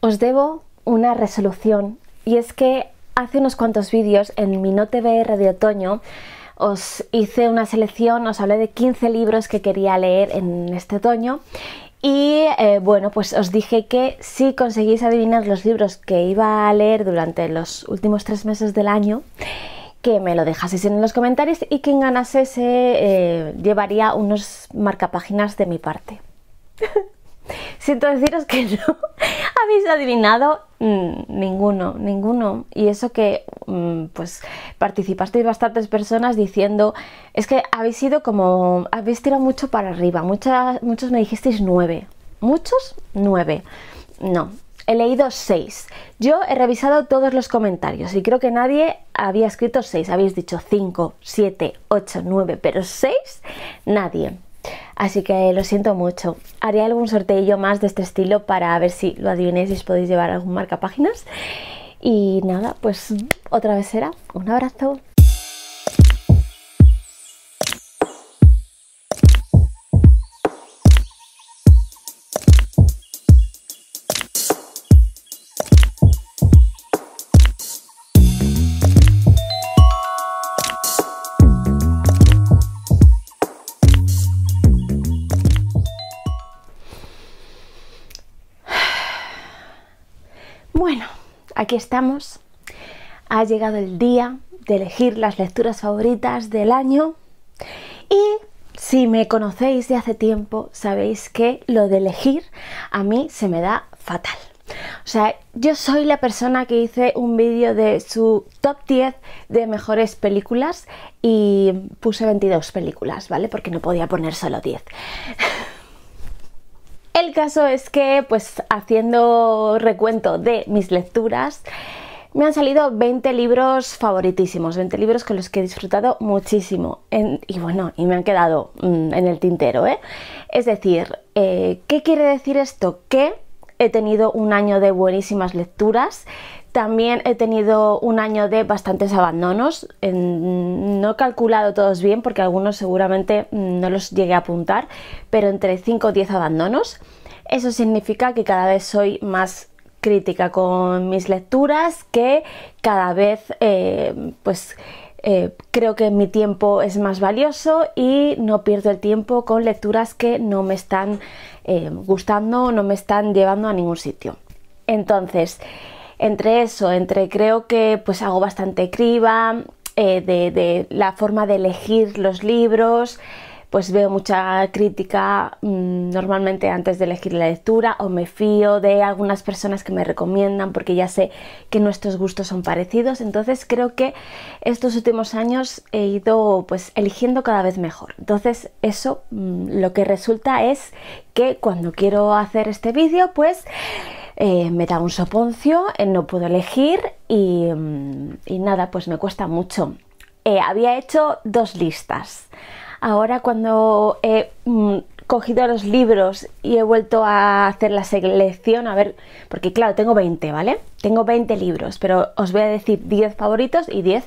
Os debo una resolución y es que hace unos cuantos vídeos en mi No Radio de otoño os hice una selección, os hablé de 15 libros que quería leer en este otoño y eh, bueno, pues os dije que si conseguís adivinar los libros que iba a leer durante los últimos tres meses del año, que me lo dejaseis en los comentarios y quien ganase se eh, llevaría unos marcapáginas de mi parte. Siento deciros que no habéis adivinado mm, ninguno, ninguno. Y eso que mm, pues participasteis bastantes personas diciendo, es que habéis sido como, habéis tirado mucho para arriba, Muchas, muchos me dijisteis nueve, muchos nueve. No, he leído seis. Yo he revisado todos los comentarios y creo que nadie había escrito seis. Habéis dicho cinco, siete, ocho, nueve, pero seis, nadie. Así que lo siento mucho. Haré algún sorteillo más de este estilo para ver si lo adivinéis y os podéis llevar algún marcapáginas. Y nada, pues otra vez será. Un abrazo. aquí estamos. Ha llegado el día de elegir las lecturas favoritas del año. Y si me conocéis de hace tiempo, sabéis que lo de elegir a mí se me da fatal. O sea, yo soy la persona que hice un vídeo de su top 10 de mejores películas y puse 22 películas, ¿vale? Porque no podía poner solo 10. El caso es que, pues haciendo recuento de mis lecturas, me han salido 20 libros favoritísimos, 20 libros con los que he disfrutado muchísimo. En, y bueno, y me han quedado mm, en el tintero, ¿eh? Es decir, eh, ¿qué quiere decir esto? Que he tenido un año de buenísimas lecturas, también he tenido un año de bastantes abandonos. no he calculado todos bien porque algunos seguramente no los llegué a apuntar, pero entre 5 o 10 abandonos. Eso significa que cada vez soy más crítica con mis lecturas, que cada vez eh, pues eh, creo que mi tiempo es más valioso y no pierdo el tiempo con lecturas que no me están gustando eh, gustando, no me están llevando a ningún sitio. Entonces, entre eso, entre creo que pues hago bastante criba eh, de la forma de elegir los libros, pues veo mucha crítica mm, normalmente antes de elegir la lectura o me fío de algunas personas que me recomiendan porque ya sé que nuestros gustos son parecidos. Entonces creo que estos últimos años he ido pues eligiendo cada vez mejor. Entonces eso mm, lo que resulta es que cuando quiero hacer este vídeo pues eh, me da un soponcio, eh, no puedo elegir mm, y, nada, pues me cuesta mucho. Eh, había hecho dos listas. Ahora cuando he mm, cogido los libros y he vuelto a hacer la selección, a ver, porque claro, tengo 20, ¿vale? Tengo 20 libros, pero os voy a decir 10 favoritos y 10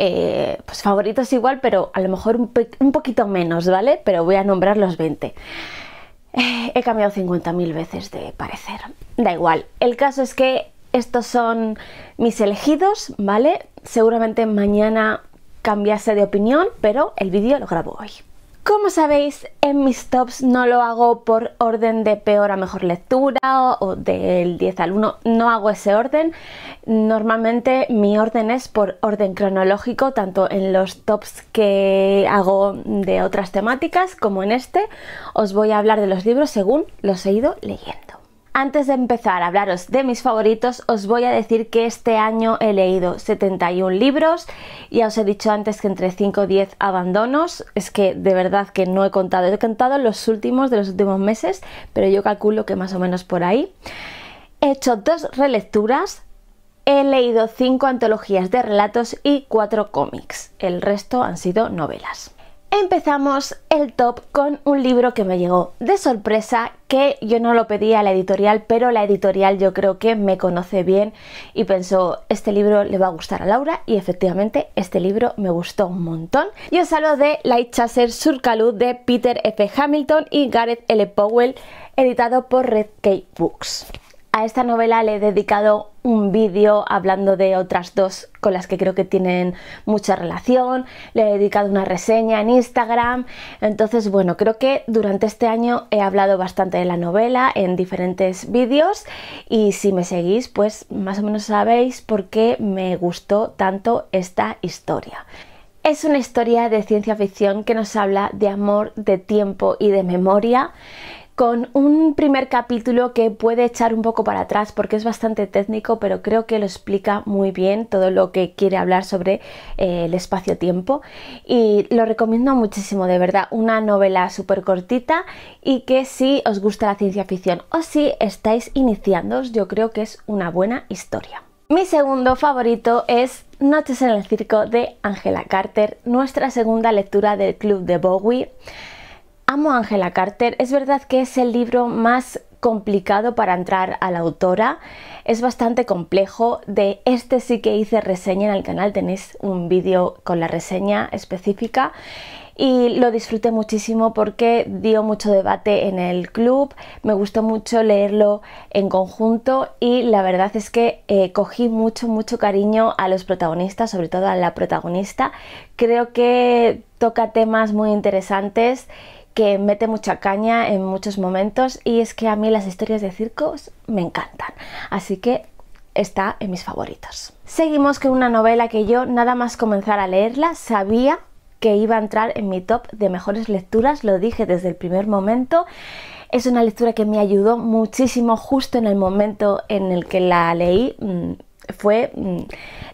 eh, pues favoritos igual, pero a lo mejor un, poquito menos, ¿vale? Pero voy a nombrar los 20. Eh, he cambiado 50.000 veces de parecer. Da igual. El caso es que estos son mis elegidos, ¿vale? Seguramente mañana cambiase de opinión, pero el vídeo lo grabo hoy. Como sabéis, en mis tops no lo hago por orden de peor a mejor lectura o, o, del 10 al 1, no hago ese orden. Normalmente mi orden es por orden cronológico, tanto en los tops que hago de otras temáticas como en este. Os voy a hablar de los libros según los he ido leyendo. Antes de empezar a hablaros de mis favoritos, os voy a decir que este año he leído 71 libros, ya os he dicho antes que entre 5 o 10 abandonos, es que de verdad que no he contado, he contado los últimos de los últimos meses, pero yo calculo que más o menos por ahí. He hecho dos relecturas, he leído 5 antologías de relatos y 4 cómics, el resto han sido novelas. Empezamos el top con un libro que me llegó de sorpresa, que yo no lo pedí a la editorial, pero la editorial yo creo que me conoce bien y pensó, este libro le va a gustar a Laura y efectivamente este libro me gustó un montón. Y os hablo de Light Chaser Surcalud de Peter F. Hamilton y Gareth L. Powell, editado por Red K Books. A esta novela le he dedicado un vídeo hablando de otras dos con las que creo que tienen mucha relación, le he dedicado una reseña en Instagram, entonces bueno, creo que durante este año he hablado bastante de la novela en diferentes vídeos y si me seguís pues más o menos sabéis por qué me gustó tanto esta historia. Es una historia de ciencia ficción que nos habla de amor, de tiempo y de memoria con un primer capítulo que puede echar un poco para atrás porque es bastante técnico, pero creo que lo explica muy bien todo lo que quiere hablar sobre eh, el espacio-tiempo. Y lo recomiendo muchísimo, de verdad, una novela súper cortita y que si os gusta la ciencia ficción o si estáis iniciándoos, yo creo que es una buena historia. Mi segundo favorito es Noches en el Circo de Angela Carter, nuestra segunda lectura del Club de Bowie. Amo a Angela Carter. Es verdad que es el libro más complicado para entrar a la autora. Es bastante complejo. De este sí que hice reseña en el canal. Tenéis un vídeo con la reseña específica. Y lo disfruté muchísimo porque dio mucho debate en el club. Me gustó mucho leerlo en conjunto y la verdad es que eh, cogí mucho, mucho cariño a los protagonistas, sobre todo a la protagonista. Creo que toca temas muy interesantes que mete mucha caña en muchos momentos y es que a mí las historias de circos me encantan. Así que está en mis favoritos. Seguimos con una novela que yo nada más comenzar a leerla sabía que iba a entrar en mi top de mejores lecturas, lo dije desde el primer momento. Es una lectura que me ayudó muchísimo justo en el momento en el que la leí. Mm, fue mm,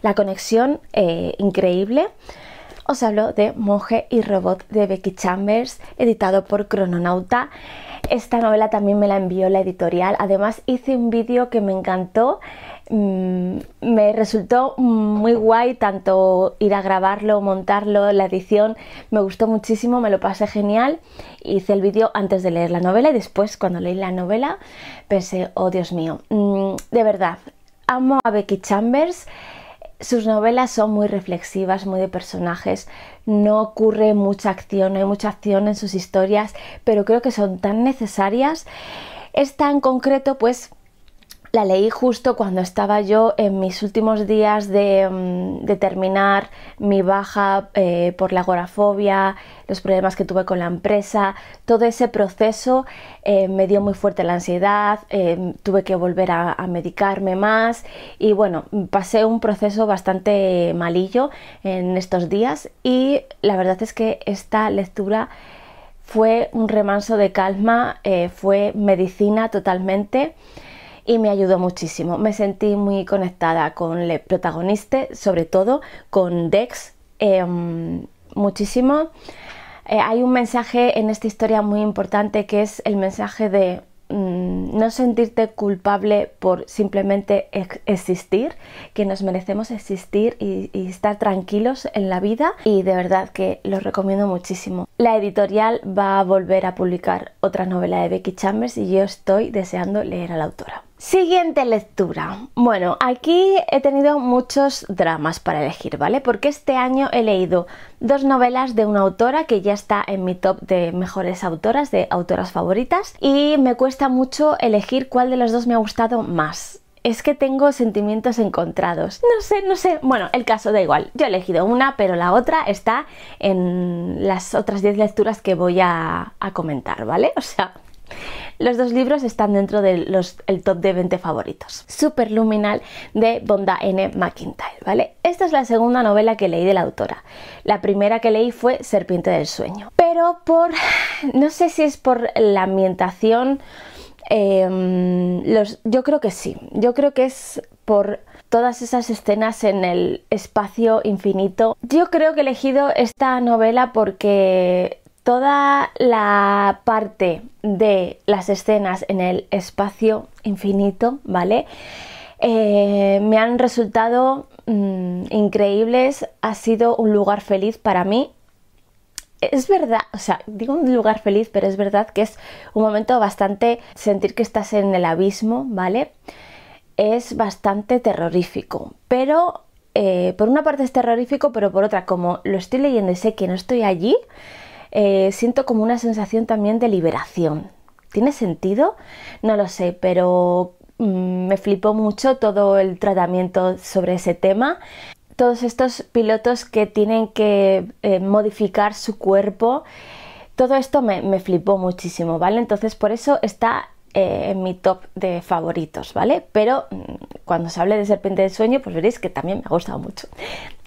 la conexión eh, increíble. Os hablo de Monje y Robot de Becky Chambers, editado por Crononauta. Esta novela también me la envió la editorial. Además hice un vídeo que me encantó. Mm, me resultó muy guay tanto ir a grabarlo, montarlo, la edición. Me gustó muchísimo, me lo pasé genial. Hice el vídeo antes de leer la novela y después cuando leí la novela pensé, oh Dios mío, mm, de verdad, amo a Becky Chambers sus novelas son muy reflexivas, muy de personajes, no ocurre mucha acción, no hay mucha acción en sus historias, pero creo que son tan necesarias. Es tan concreto, pues la leí justo cuando estaba yo en mis últimos días de, mm, terminar mi baja eh, por la agorafobia, los problemas que tuve con la empresa, todo ese proceso eh, me dio muy fuerte la ansiedad, eh, tuve que volver a, a, medicarme más y bueno, pasé un proceso bastante malillo en estos días y la verdad es que esta lectura fue un remanso de calma, fue medicina totalmente y me ayudó muchísimo. Me sentí muy conectada con el protagonista, sobre todo con Dex, em, muchísimo. Eh, hay un mensaje en esta historia muy importante que es el mensaje de mm, no sentirte culpable por simplemente existir, que nos merecemos existir y, estar tranquilos en la vida y de verdad que lo recomiendo muchísimo. La editorial va a volver a publicar otra novela de Becky Chambers y yo estoy deseando leer a la autora. Siguiente lectura. Bueno, aquí he tenido muchos dramas para elegir, ¿vale? Porque este año he leído dos novelas de una autora que ya está en mi top de mejores autoras, de autoras favoritas, y me cuesta mucho elegir cuál de los dos me ha gustado más es que tengo sentimientos encontrados. No sé, no sé. Bueno, el caso da igual. Yo he elegido una, pero la otra está en las otras 10 lecturas que voy a, a comentar, ¿vale? O sea, los dos libros están dentro del top de 20 favoritos. Superluminal de Bonda N. McIntyre, ¿vale? Esta es la segunda novela que leí de la autora. La primera que leí fue Serpiente del Sueño. Pero por, no sé si es por la ambientación, em, los, yo creo que sí, yo creo que es por todas esas escenas en el espacio infinito. Yo creo que he elegido esta novela porque toda la parte de las escenas en el espacio infinito, ¿vale? Eh, me han resultado mm, increíbles, ha sido un lugar feliz para mí. Es verdad, o sea, digo un lugar feliz, pero es verdad que es un momento bastante sentir que estás en el abismo, ¿vale? Es bastante terrorífico, pero eh, por una parte es terrorífico, pero por otra, como lo estoy leyendo y sé que no estoy allí, eh, siento como una sensación también de liberación. ¿Tiene sentido? No lo sé, pero mm, me flipó mucho todo el tratamiento sobre ese tema. Todos estos pilotos que tienen que eh, modificar su cuerpo, todo esto me, flipó muchísimo, ¿vale? Entonces por eso está eh, en mi top de favoritos, ¿vale? Pero mm, cuando se hable de Serpiente del Sueño, pues veréis que también me ha gustado mucho.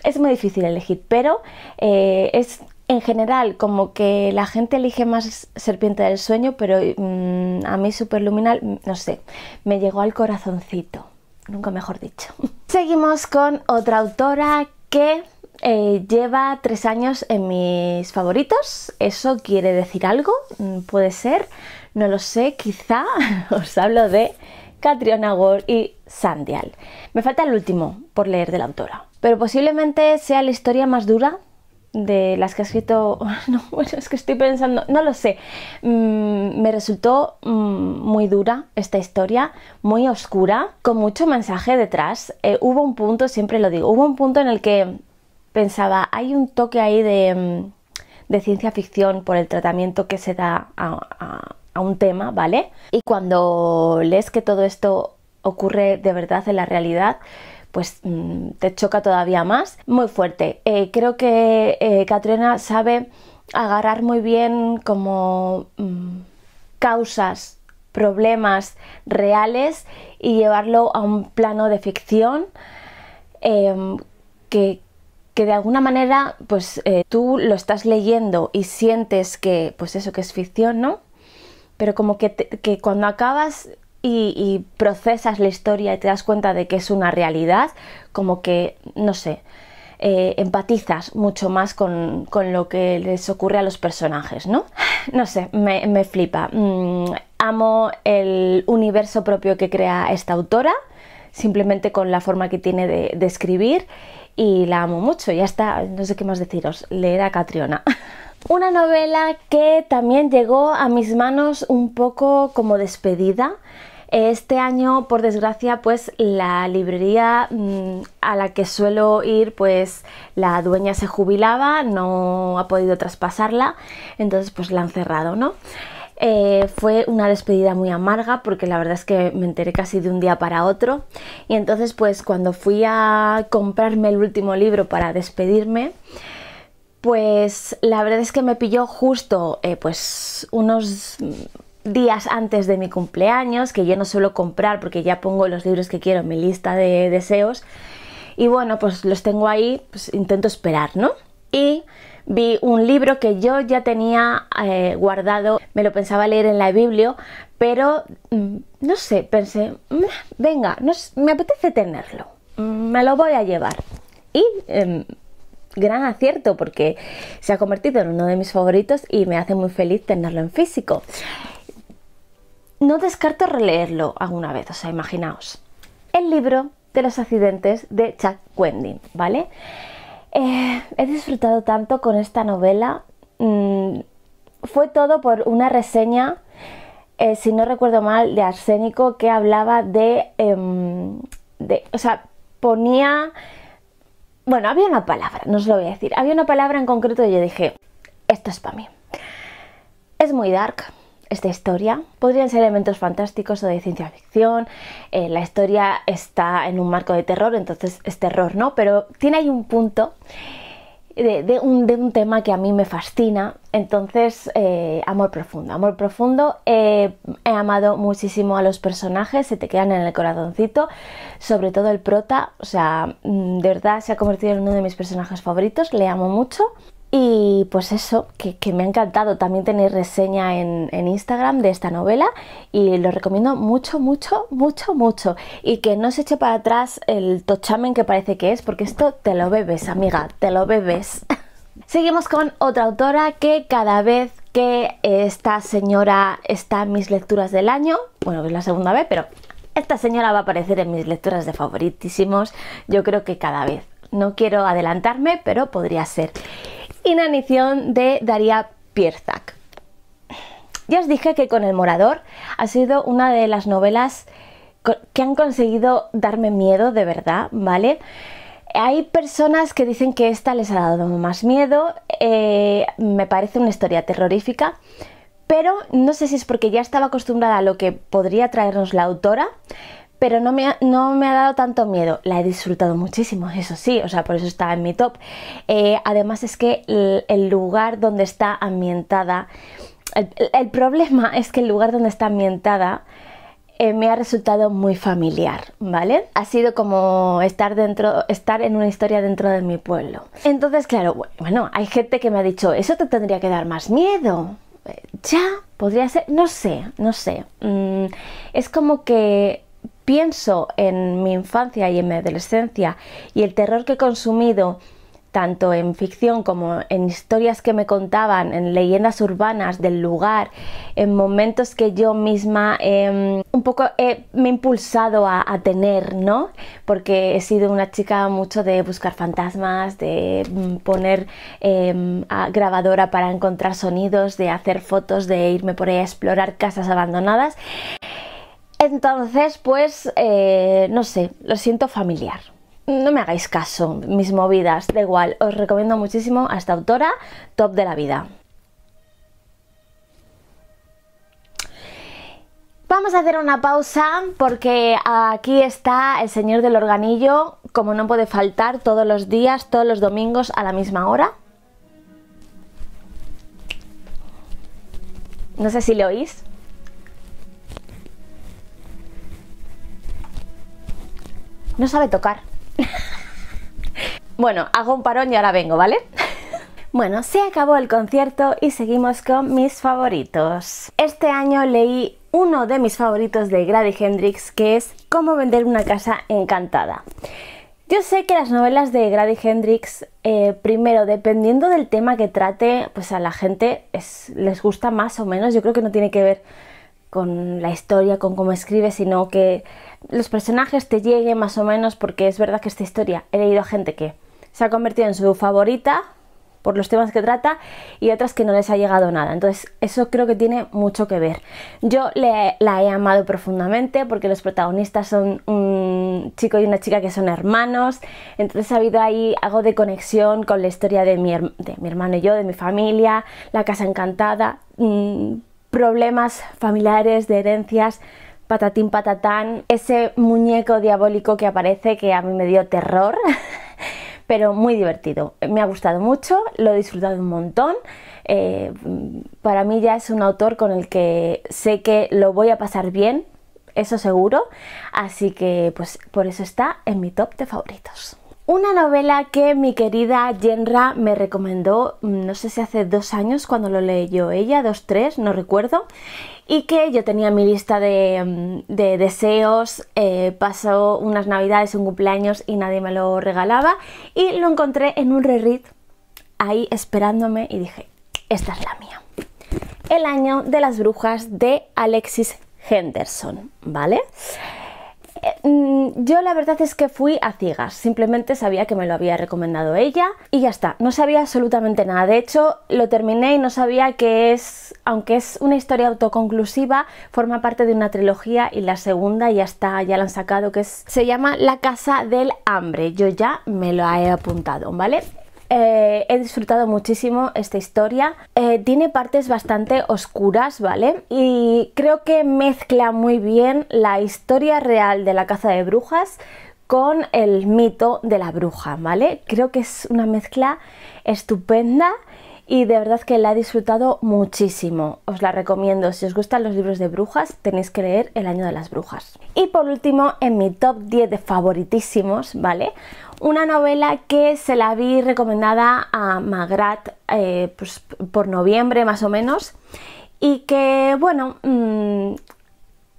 Es muy difícil elegir, pero es en general, como que la gente elige más Serpiente del Sueño, pero mm, a mí Superluminal, no sé, me llegó al corazoncito, nunca mejor dicho. Seguimos con otra autora que eh, lleva tres años en mis favoritos, eso quiere decir algo, mm, puede ser, no lo sé, quizá os hablo de Catriona Gore y Sandial. Me falta el último por leer de la autora, pero posiblemente sea la historia más dura de las que he escrito, no, bueno, es que estoy pensando, no lo sé, mm, me resultó mm, muy dura esta historia, muy oscura, con mucho mensaje detrás. Eh, hubo un punto, siempre lo digo, hubo un punto en el que pensaba, hay un toque ahí de, mm, ciencia ficción por el tratamiento que se da a un tema, ¿vale? Y cuando lees que todo esto ocurre de verdad en la realidad, pues mm, te choca todavía más. Muy fuerte. Eh, creo que eh, sabe agarrar muy bien como mm, causas, problemas reales y llevarlo a un plano de ficción em, que, de alguna manera pues eh, tú lo estás leyendo y sientes que pues eso que es ficción, ¿no? Pero como que, que cuando acabas y, procesas la historia y te das cuenta de que es una realidad, como que, no sé, eh, empatizas mucho más con, lo que les ocurre a los personajes, ¿no? No sé, me, flipa. Mm, amo el universo propio que crea esta autora, simplemente con la forma que tiene de, de escribir, y la amo mucho. Ya está, no sé qué más deciros, leer a Catriona. Una novela que también llegó a mis manos un poco como despedida. Este año, por desgracia, pues la librería mm, a la que suelo ir, pues la dueña se jubilaba, no ha podido traspasarla, entonces pues la han cerrado, ¿no? Eh, fue una despedida muy amarga porque la verdad es que me enteré casi de un día para otro y entonces pues cuando fui a comprarme el último libro para despedirme, pues la verdad es que me pilló justo eh, pues unos días antes de mi cumpleaños, que yo no suelo comprar porque ya pongo los libros que quiero en mi lista de deseos. Y bueno, pues los tengo ahí, pues intento esperar, ¿no? Y vi un libro que yo ya tenía eh, guardado, me lo pensaba leer en la biblio, pero mm, no sé, pensé, mm, venga, me apetece tenerlo, mm, me lo voy a llevar. Y em, gran acierto porque se ha convertido en uno de mis favoritos y me hace muy feliz tenerlo en físico. No descarto releerlo alguna vez, o sea, imaginaos. El libro de los accidentes de Chuck Wendy, ¿vale? Eh, he disfrutado tanto con esta novela. Mm, fue todo por una reseña, eh, si no recuerdo mal, de Arsénico que hablaba de, em, de o sea, ponía bueno, había una palabra, no os lo voy a decir. Había una palabra en concreto y yo dije, esto es para mí. Es muy dark esta historia. Podrían ser elementos fantásticos o de ciencia ficción. Eh, la historia está en un marco de terror, entonces es terror, ¿no? Pero tiene ahí un punto de, un, tema que a mí me fascina. Entonces, eh, amor profundo, amor profundo. Eh, he amado muchísimo a los personajes, se te quedan en el corazoncito, sobre todo el prota. O sea, mm, de verdad se ha convertido en uno de mis personajes favoritos, le amo mucho. Y pues eso, que, me ha encantado. También tenéis reseña en, Instagram de esta novela y lo recomiendo mucho, mucho, mucho, mucho. Y que no se eche para atrás el tochamen que parece que es, porque esto te lo bebes, amiga, te lo bebes. Seguimos con otra autora que cada vez que esta señora está en mis lecturas del año, bueno, es la segunda vez, pero esta señora va a aparecer en mis lecturas de favoritísimos, yo creo que cada vez. No quiero adelantarme, pero podría ser. Inanición de Daria Pierzak. Ya os dije que con El Morador ha sido una de las novelas que han conseguido darme miedo de verdad, ¿vale? Hay personas que dicen que esta les ha dado más miedo, eh, me parece una historia terrorífica, pero no sé si es porque ya estaba acostumbrada a lo que podría traernos la autora, pero no me, ha, no me ha dado tanto miedo. La he disfrutado muchísimo, eso sí, o sea, por eso está en mi top. Eh, además es que el, lugar donde está ambientada, el, eh, problema es que el lugar donde está ambientada me ha resultado muy familiar, ¿vale? Ha sido como estar dentro, estar en una historia dentro de mi pueblo. Entonces, claro, bueno, hay gente que me ha dicho, eso te tendría que dar más miedo eh, ya podría ser, no sé, no sé. Mm, es como que pienso en mi infancia y en mi adolescencia y el terror que he consumido tanto en ficción como en historias que me contaban, en leyendas urbanas del lugar, en momentos que yo misma em, un poco me he impulsado a, tener, ¿no? Porque he sido una chica mucho de buscar fantasmas, de mm, poner em, grabadora para encontrar sonidos, de hacer fotos, de irme por ahí a explorar casas abandonadas. Entonces, pues, eh, no sé, lo siento familiar. No me hagáis caso, mis movidas, da igual, os recomiendo muchísimo a esta autora, top de la vida. Vamos a hacer una pausa porque aquí está el señor del organillo, como no puede faltar, todos los días, todos los domingos a la misma hora. No sé si lo oís. No sabe tocar. bueno, hago un parón y ahora vengo, ¿vale? bueno, se acabó el concierto y seguimos con mis favoritos. Este año leí uno de mis favoritos de Grady Hendrix, que es Cómo vender una casa encantada. Yo sé que las novelas de Grady Hendrix, eh, primero, dependiendo del tema que trate, pues a la gente les gusta más o menos. Yo creo que no tiene que ver con la historia, con cómo escribe, sino que los personajes te lleguen más o menos, porque es verdad que esta historia he leído a gente que se ha convertido en su favorita por los temas que trata y otras que no les ha llegado nada. Entonces, eso creo que tiene mucho que ver. Yo la he amado profundamente porque los protagonistas son un chico y una chica que son hermanos. Entonces, ha habido ahí algo de conexión con la historia de mi, de mi hermano y yo, de mi familia, la casa encantada, mm, problemas familiares, de herencias patatín patatán, ese muñeco diabólico que aparece que a mí me dio terror, pero muy divertido. Me ha gustado mucho, lo he disfrutado un montón. Eh, para mí ya es un autor con el que sé que lo voy a pasar bien, eso seguro. Así que pues por eso está en mi top de favoritos. Una novela que mi querida Jenra me recomendó, mm, no sé si hace dos años cuando lo leyó ella, dos, tres, no recuerdo, y que yo tenía mi lista de, mm, deseos, eh, pasó unas navidades, un cumpleaños y nadie me lo regalaba, y lo encontré en un reread ahí esperándome y dije, esta es la mía. El año de las brujas de Alexis Henderson, ¿vale? Eh, mm, yo la verdad es que fui a ciegas, simplemente sabía que me lo había recomendado ella y ya está, no sabía absolutamente nada. De hecho, lo terminé y no sabía que es, aunque es una historia autoconclusiva, forma parte de una trilogía y la segunda ya está, ya la han sacado, que se llama La Casa del Hambre. Yo ya me lo he apuntado, ¿vale? Eh, he disfrutado muchísimo esta historia. Eh, tiene partes bastante oscuras, ¿vale? Y creo que mezcla muy bien la historia real de la caza de brujas con el mito de la bruja, ¿vale? Creo que es una mezcla estupenda y de verdad que la he disfrutado muchísimo. Os la recomiendo. Si os gustan los libros de brujas, tenéis que leer El año de las brujas. Y por último, en mi top 10 de favoritísimos, ¿vale? Una novela que se la vi recomendada a Magrat eh, pues, por noviembre más o menos y que bueno, mm,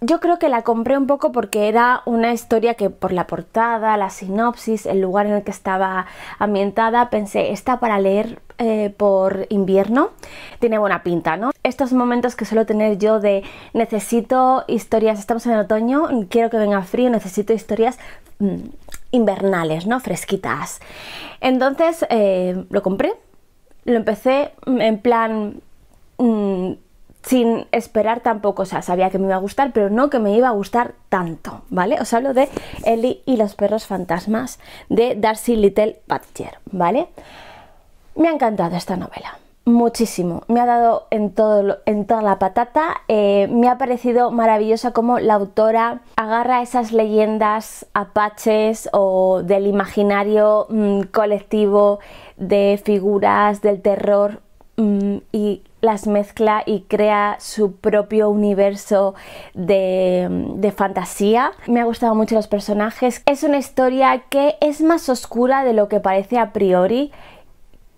yo creo que la compré un poco porque era una historia que por la portada, la sinopsis, el lugar en el que estaba ambientada, pensé, está para leer eh, por invierno, tiene buena pinta, ¿no? Estos momentos que suelo tener yo de necesito historias, estamos en el otoño, quiero que venga frío, necesito historias... Mm, invernales, ¿no? Fresquitas. Entonces eh, lo compré, lo empecé en plan mm, sin esperar tampoco, o sea, sabía que me iba a gustar, pero no que me iba a gustar tanto, ¿vale? Os hablo de Ellie y los perros fantasmas de Darcy Little Badger, ¿vale? Me ha encantado esta novela muchísimo. Me ha dado en, todo, toda la patata. Eh, me ha parecido maravillosa como la autora agarra esas leyendas apaches o del imaginario mm, colectivo de figuras del terror mm, y las mezcla y crea su propio universo de, mm, de, fantasía. Me ha gustado mucho los personajes. Es una historia que es más oscura de lo que parece a priori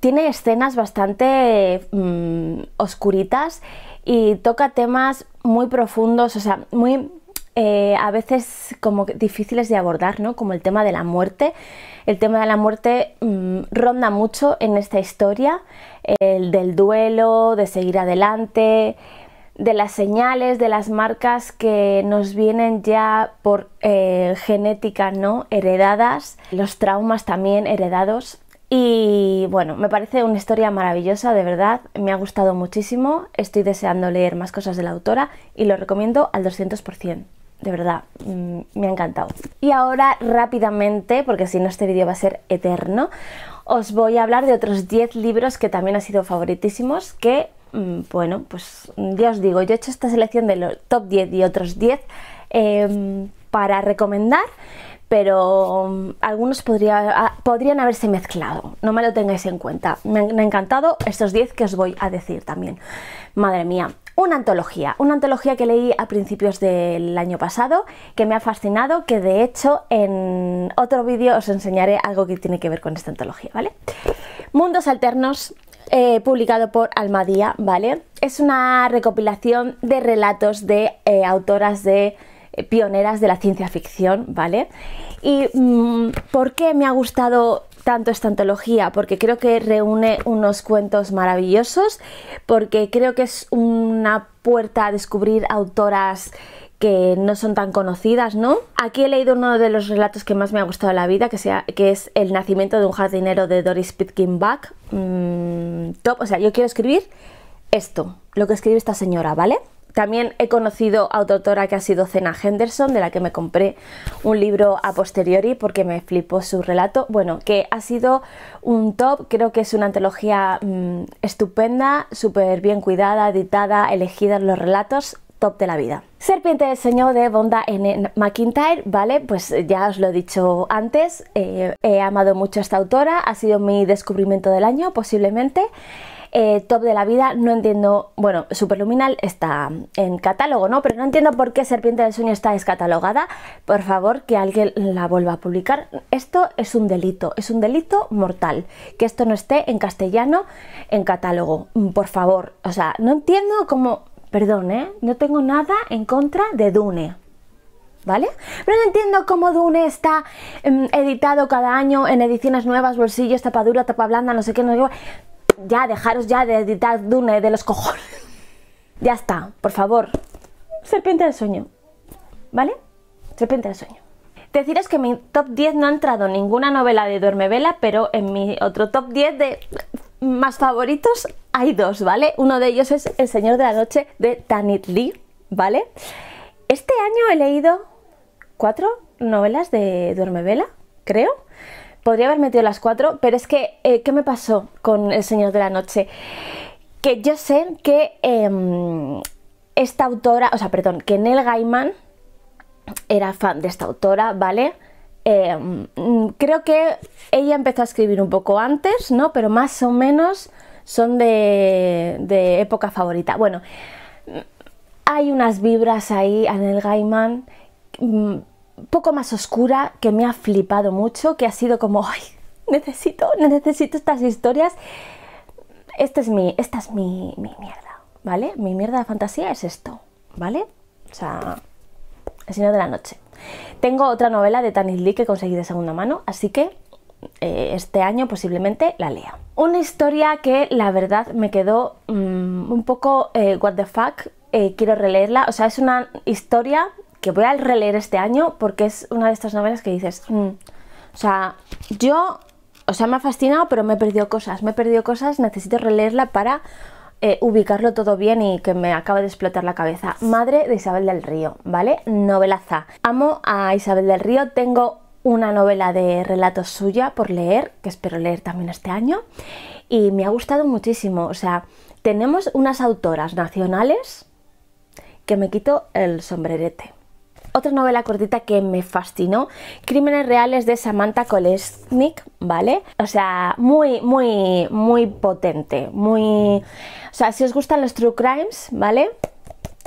tiene escenas bastante mm, oscuritas y toca temas muy profundos, o sea, muy eh, a veces como difíciles de abordar, ¿no? Como el tema de la muerte. El tema de la muerte mm, ronda mucho en esta historia, el del duelo, de seguir adelante, de las señales, de las marcas que nos vienen ya por eh, genética, ¿no? Heredadas, los traumas también heredados y bueno, me parece una historia maravillosa, de verdad, me ha gustado muchísimo, estoy deseando leer más cosas de la autora y lo recomiendo al 200%. De verdad, mm, me ha encantado. Y ahora rápidamente, porque si no este vídeo va a ser eterno, os voy a hablar de otros 10 libros que también han sido favoritísimos, que, mm, bueno, pues ya os digo, yo he hecho esta selección de los top 10 y otros 10 em, para recomendar pero mm, algunos ah, podrían haberse mezclado, no me lo tengáis en cuenta. Me han, encantado estos 10 que os voy a decir también. Madre mía, una antología, una antología que leí a principios del año pasado, que me ha fascinado, que de hecho en otro vídeo os enseñaré algo que tiene que ver con esta antología, ¿vale? Mundos Alternos, eh, publicado por Almadía, ¿vale? Es una recopilación de relatos de eh, autoras de pioneras de la ciencia ficción, ¿vale? ¿Y mm, por qué me ha gustado tanto esta antología? Porque creo que reúne unos cuentos maravillosos, porque creo que es una puerta a descubrir autoras que no son tan conocidas, ¿no? Aquí he leído uno de los relatos que más me ha gustado la vida, que, sea, que es El nacimiento de un jardinero de Doris Pitkin mm, top, o sea, yo quiero escribir esto, lo que escribe esta señora, ¿vale? También he conocido a otra autora que ha sido Cena Henderson, de la que me compré un libro a posteriori porque me flipó su relato. Bueno, que ha sido un top, creo que es una antología mm, estupenda, súper bien cuidada, editada, elegida en los relatos, top de la vida. Serpiente de Sueño de Bonda N. McIntyre, ¿vale? Pues ya os lo he dicho antes, eh, he amado mucho a esta autora, ha sido mi descubrimiento del año posiblemente. Eh, top de la vida, no entiendo, bueno, Superluminal está en catálogo, ¿no? Pero no entiendo por qué Serpiente del Sueño está descatalogada. Por favor, que alguien la vuelva a publicar. Esto es un delito, es un delito mortal. Que esto no esté en castellano en catálogo, por favor. O sea, no entiendo cómo... Perdón, ¿eh? No tengo nada en contra de Dune, ¿vale? Pero no entiendo cómo Dune está em, editado cada año en ediciones nuevas, bolsillos, tapa dura, tapa blanda, no sé qué, no digo ya, dejaros ya de editar Dune de los cojones. Ya está, por favor. Serpiente del sueño. ¿Vale? Serpiente del sueño. Deciros que en mi top 10 no ha entrado ninguna novela de Duermevela, pero en mi otro top 10 de más favoritos hay dos, ¿vale? Uno de ellos es El Señor de la Noche de Tanit Lee, ¿vale? Este año he leído cuatro novelas de Duermevela, creo podría haber metido las cuatro, pero es que, eh, ¿qué me pasó con El Señor de la Noche? Que yo sé que em, esta autora, o sea, perdón, que Nel Gaiman era fan de esta autora, ¿vale? Em, creo que ella empezó a escribir un poco antes, ¿no? Pero más o menos son de, de época favorita. Bueno, hay unas vibras ahí a Nel Gaiman mm, poco más oscura que me ha flipado mucho, que ha sido como, ay, necesito, necesito estas historias. esta es mi, esta es mi, mi mierda, ¿vale? Mi mierda de fantasía es esto, ¿vale? O sea, el Señor de la Noche. Tengo otra novela de Tanis Lee que conseguí de segunda mano, así que eh, este año posiblemente la lea. Una historia que la verdad me quedó mm, un poco eh, what the fuck, eh, quiero releerla. O sea, es una historia que voy a releer este año porque es una de estas novelas que dices, mm". o sea, yo, o sea, me ha fascinado, pero me he perdido cosas, me he perdido cosas, necesito releerla para eh, ubicarlo todo bien y que me acabe de explotar la cabeza. Madre de Isabel del Río, ¿vale? Novelaza. Amo a Isabel del Río, tengo una novela de relatos suya por leer, que espero leer también este año, y me ha gustado muchísimo, o sea, tenemos unas autoras nacionales que me quito el sombrerete. Otra novela cortita que me fascinó, Crímenes Reales de Samantha Kolesnik, ¿vale? O sea, muy, muy, muy potente, muy... O sea, si os gustan los true crimes, ¿vale?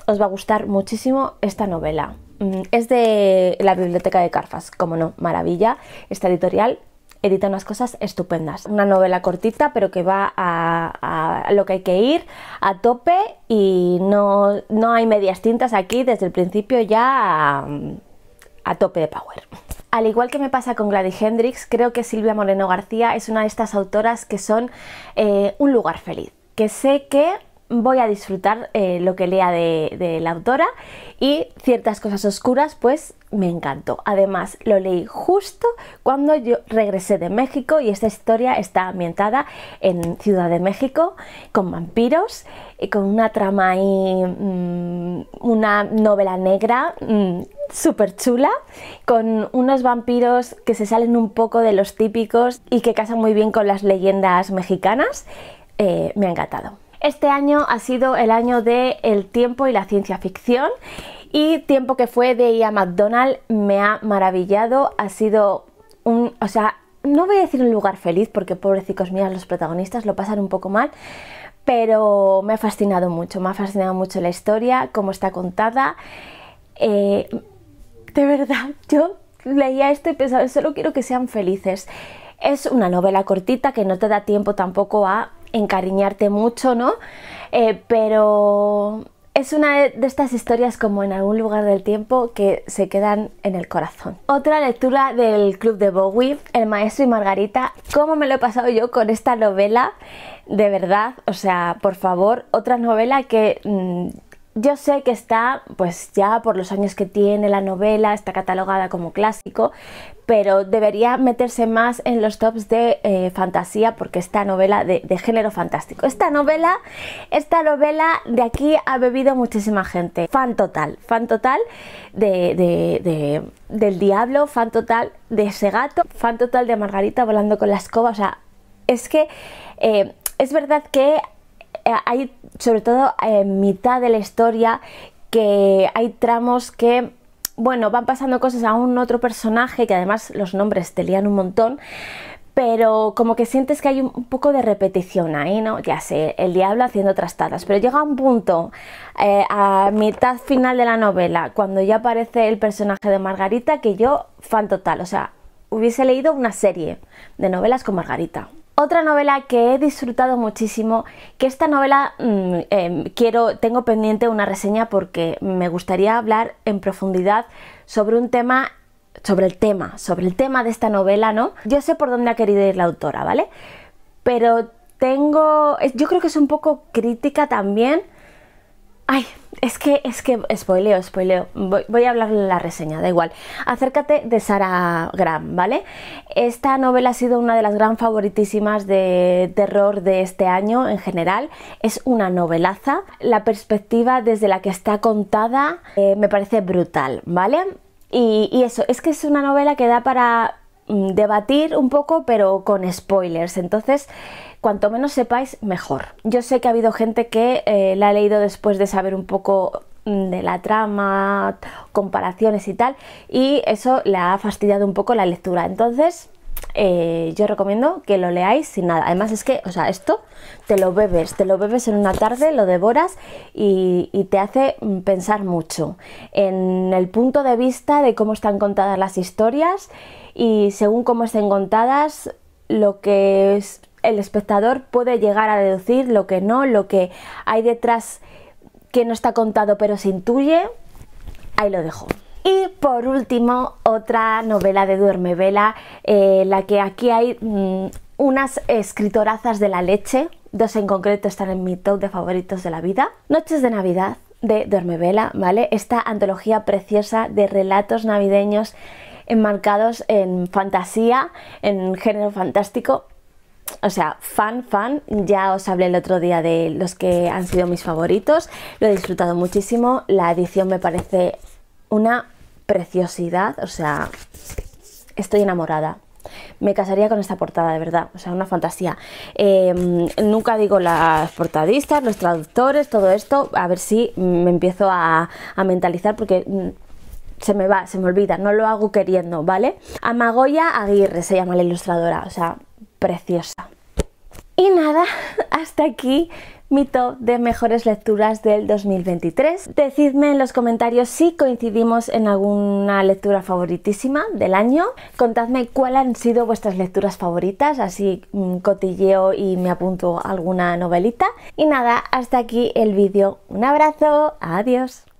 Os va a gustar muchísimo esta novela. Mm, es de la biblioteca de Carfas, como no, maravilla, esta editorial edita unas cosas estupendas. Una novela cortita, pero que va a, lo que hay que ir, a tope y no, hay medias tintas aquí desde el principio ya a, tope de power. Al igual que me pasa con Gladys Hendrix, creo que Silvia Moreno García es una de estas autoras que son eh, un lugar feliz, que sé que voy a disfrutar eh, lo que lea de, la autora y ciertas cosas oscuras pues me encantó. Además lo leí justo cuando yo regresé de México y esta historia está ambientada en Ciudad de México con vampiros y eh, con una trama y mm, una novela negra. Mm, súper chula, con unos vampiros que se salen un poco de los típicos y que casan muy bien con las leyendas mexicanas. Eh, me ha encantado. Este año ha sido el año de el tiempo y la ciencia ficción y tiempo que fue de Ian McDonald me ha maravillado, ha sido un, o sea, no voy a decir un lugar feliz porque pobrecicos míos, los protagonistas lo pasan un poco mal, pero me ha fascinado mucho, me ha fascinado mucho la historia, cómo está contada. Eh, de verdad, yo leía esto y pensaba, solo quiero que sean felices. Es una novela cortita que no te da tiempo tampoco a encariñarte mucho, ¿no? Eh, pero es una de estas historias como en algún lugar del tiempo que se quedan en el corazón. Otra lectura del Club de Bowie, El Maestro y Margarita. ¿Cómo me lo he pasado yo con esta novela? De verdad, o sea, por favor, otra novela que mm, yo sé que está, pues ya por los años que tiene la novela, está catalogada como clásico, pero debería meterse más en los tops de eh, fantasía porque esta novela de, género fantástico. Esta novela, esta novela de aquí ha bebido muchísima gente. Fan total, fan total de, del diablo, fan total de ese gato, fan total de Margarita volando con la escoba. O sea, es que eh, es verdad que eh, hay sobre todo en mitad de la historia que hay tramos que bueno, van pasando cosas a un otro personaje que además los nombres te lían un montón, pero como que sientes que hay un poco de repetición ahí, ¿no? Ya sé, el diablo haciendo trastadas, pero llega un punto eh, a mitad final de la novela, cuando ya aparece el personaje de Margarita, que yo, fan total, o sea, hubiese leído una serie de novelas con Margarita. Otra novela que he disfrutado muchísimo, que esta novela mm, em, quiero, tengo pendiente una reseña porque me gustaría hablar en profundidad sobre un tema, sobre el tema, sobre el tema de esta novela, ¿no? Yo sé por dónde ha querido ir la autora, ¿vale? Pero tengo, yo creo que es un poco crítica también Ay, es que, es que, spoileo, spoileo. Voy, a hablar la reseña, da igual. Acércate de Sarah Graham, ¿vale? Esta novela ha sido una de las gran favoritísimas de terror de este año en general. Es una novelaza. La perspectiva desde la que está contada eh, me parece brutal, ¿vale? y eso, es que es una novela que da para Mm, debatir un poco, pero con spoilers. Entonces, cuanto menos sepáis, mejor. Yo sé que ha habido gente que eh, la ha leído después de saber un poco mm, de la trama, comparaciones y tal, y eso le ha fastidiado un poco la lectura. Entonces, eh, yo recomiendo que lo leáis sin nada. Además es que, o sea, esto te lo bebes, te lo bebes en una tarde, lo devoras y te hace mm, pensar mucho en el punto de vista de cómo están contadas las historias y según cómo estén contadas, lo que es el espectador puede llegar a deducir, lo que no, lo que hay detrás que no está contado pero se intuye, ahí lo dejo. Y por último, otra novela de Duermevela, eh, la que aquí hay mm, unas escritorazas de la leche, dos en concreto están en mi top de favoritos de la vida. Noches de Navidad de Duermevela, ¿vale? Esta antología preciosa de relatos navideños enmarcados en fantasía, en género fantástico. O sea, fan, fan, ya os hablé el otro día de los que han sido mis favoritos, lo he disfrutado muchísimo, la edición me parece una preciosidad, o sea, estoy enamorada. Me casaría con esta portada, de verdad, o sea, una fantasía. Em, nunca digo las portadistas, los traductores, todo esto, a ver si me empiezo a mentalizar, porque mm, se me va, se me olvida, no lo hago queriendo, ¿vale? Amagoya Aguirre se llama la ilustradora, o sea, preciosa. Y nada, hasta aquí mi top de mejores lecturas del 2023. Decidme en los comentarios si coincidimos en alguna lectura favoritísima del año. Contadme cuáles han sido vuestras lecturas favoritas, así mm, cotilleo y me apunto alguna novelita. Y nada, hasta aquí el vídeo. Un abrazo, adiós.